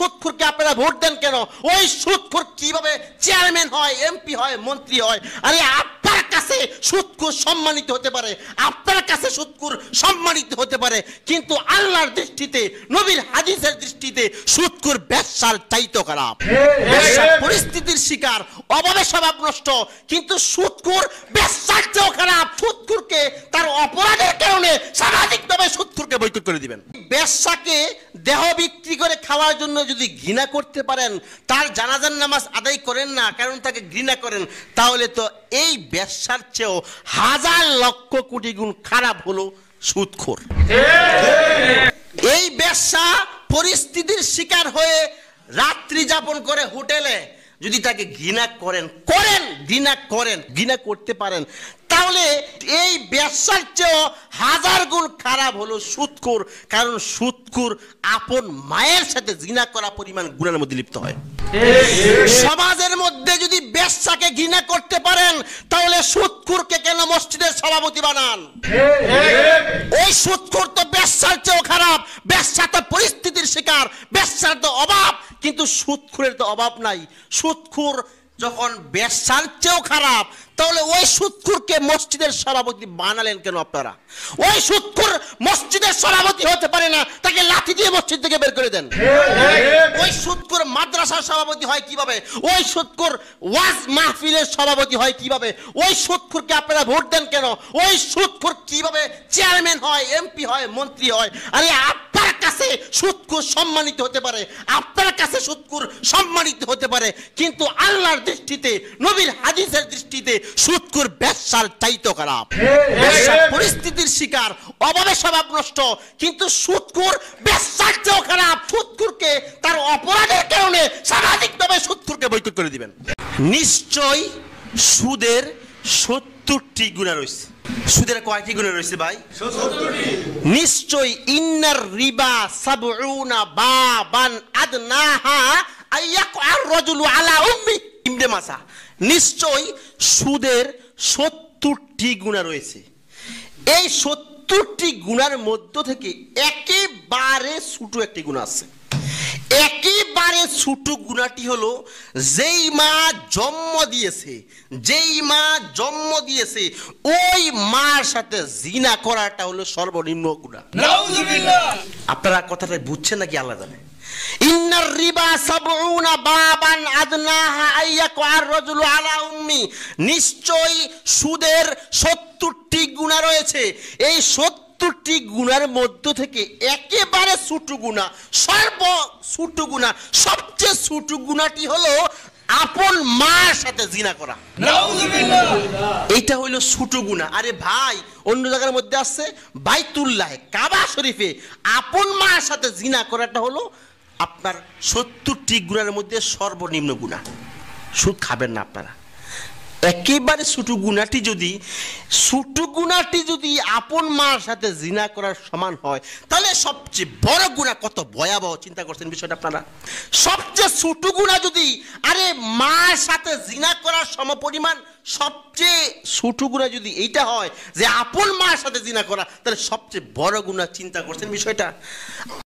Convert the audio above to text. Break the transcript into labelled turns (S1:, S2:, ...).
S1: সুদখুরকে আপনারা ভোট দেন কেন ওই সুদখুর কিভাবে চেয়ারম্যান হয় এমপি হয় মন্ত্রী হয় আরে আপনার কাছে সুদখুর সম্মানিত হতে পারে আপনার কাছে সুদখুর সম্মানিত হতে পারে কিন্তু আল্লাহর দৃষ্টিতে নবীর হাদিসের দৃষ্টি পরিস্থিতিতে সুৎকুর ব্যবসার চাইত খারাপ পরিস্থিতির শিকার অভাবে স্বভাব নষ্ট কিন্তু সুৎকুর ব্যবসার চেয়েও খারাপ সুৎকুরকে তার অপরাধের কারণে সামাজিকভাবে সুৎকুরকে বৈঠক করে দিবেন ব্যবসাকে দেহ বিক্রি করে খাওয়ার জন্য যদি ঘৃণা করতে পারেন তার জানাজান নামাজ আদায় করেন না কারণ তাকে ঘৃণা করেন তাহলে তো এই ব্যবসার চেয়েও হাজার লক্ষ কোটি গুণ খারাপ হলো সুৎখোর রাত্রি যাপন করে হোটেলে যদি তাকে ঘৃণা করেন করেন ঘৃণা করেন ঘৃণা করতে পারেন তাহলে এই ব্যবসার চেয়েও হাজার গুণ খারাপ হলো সুৎকুর কারণ সুৎকুর আপন মায়ের সাথে ঘৃণা করা পরিমাণ গুণের মধ্যে লিপ্ত হয় সমাজের মধ্যে যদি ব্যবসাকে ঘৃণা করতে পারেন তাহলে সুৎকুরকে কেন মসজিদের সভাপতি বানান ওই সুৎকুর তো ব্যবসার চেয়েও খারাপ ব্যবসা তো পরিস্থিতির শিকার ব্যবসার তো অভাব কিন্তু সুৎখুরের তো অভাব নাই সুৎখুর যখন বেসার চেয়েও খারাপ তাহলে ওই সুৎখুরকে মসজিদের সভাপতি বানালেন কেন আপনারা ওই সুৎখুর মসজিদের সভাপতি হতে পারে না তাকে লাঠি দিয়ে মসজিদ থেকে বের করে দেন ওই সুৎখুর মাদ্রাসার সভাপতি হয় কিভাবে ওই সুৎখুর ওয়াজ মাহফিলের সভাপতি হয় কিভাবে ওই সুৎখুরকে আপনারা ভোট দেন কেন ওই সুৎখুর কিভাবে চেয়ারম্যান হয় এমপি হয় মন্ত্রী হয় আরে কাছে সুৎকুর সম্মানিত হতে পারে আপনার কাছে সুৎকুর সম্মানিত হতে পারে কিন্তু আল্লাহর দৃষ্টিতে নবীর হাদিসের দৃষ্টিতে সুৎকুর ব্যবসার চাইত খারাপ পরিস্থিতির শিকার অভাবে স্বভাব নষ্ট কিন্তু সুৎকুর ব্যবসার চেয়েও খারাপ সুৎকুরকে তার অপরাধের কারণে সামাজিকভাবে সুৎকুরকে বৈঠক করে দিবেন নিশ্চয় সুদের সত্তরটি গুণা রয়েছে সুদের কয়টি গুণ রয়েছে ভাই নিশ্চয় ইন্নার রিবা সাবউনা বাবান আদনাহা আর রজুলু আলা উম্মি ইমদে মাসা নিশ্চয় সুদের সত্তরটি গুণা রয়েছে এই সত্তরটি গুণার মধ্য থেকে একেবারে ছোট একটি গুণা আছে সবচেয়ে ছোটো গুণাটি হল যেই মা জন্ম দিয়েছে যেই মা জন্ম দিয়েছে ওই মার সাথে জিনা করাটা হলো সর্বনিম্ন গুণা আপনারা কথাটা বুঝছেন নাকি আল্লাহ জানে ইন্নার রিবা সাবউনা বাবান আদনাহা আইয়াকুআর রাজুলু আলা উম্মি নিশ্চয়ই সুদের সত্তরটি গুণা রয়েছে এই সত্য সত্তরটি গুণার মধ্য থেকে একেবারে সুটু গুণা সর্ব সুটু গুণা সবচেয়ে ছুটু গুণাটি হলো আপন মার সাথে জিনা করা এইটা হইল ছুটু গুণা আরে ভাই অন্য জায়গার মধ্যে আছে বাইতুল্লাহ কাবা শরীফে আপন মার সাথে জিনা করাটা হলো আপনার সত্তরটি গুণার মধ্যে সর্বনিম্ন গুণা সুদ খাবেন না আপনারা একেবারে ছোটো গুণাটি যদি সুটু গুণাটি যদি আপন মার সাথে জিনা করার সমান হয় তাহলে সবচেয়ে বড় গুণা কত ভয়াবহ চিন্তা করছেন বিষয়টা আপনারা সবচেয়ে ছোটো গুণা যদি আরে মার সাথে জিনা করার সমপরিমাণ সবচেয়ে ছোটো গুণা যদি এইটা হয় যে আপন মার সাথে জিনা করা তাহলে সবচেয়ে বড় গুণা চিন্তা করছেন বিষয়টা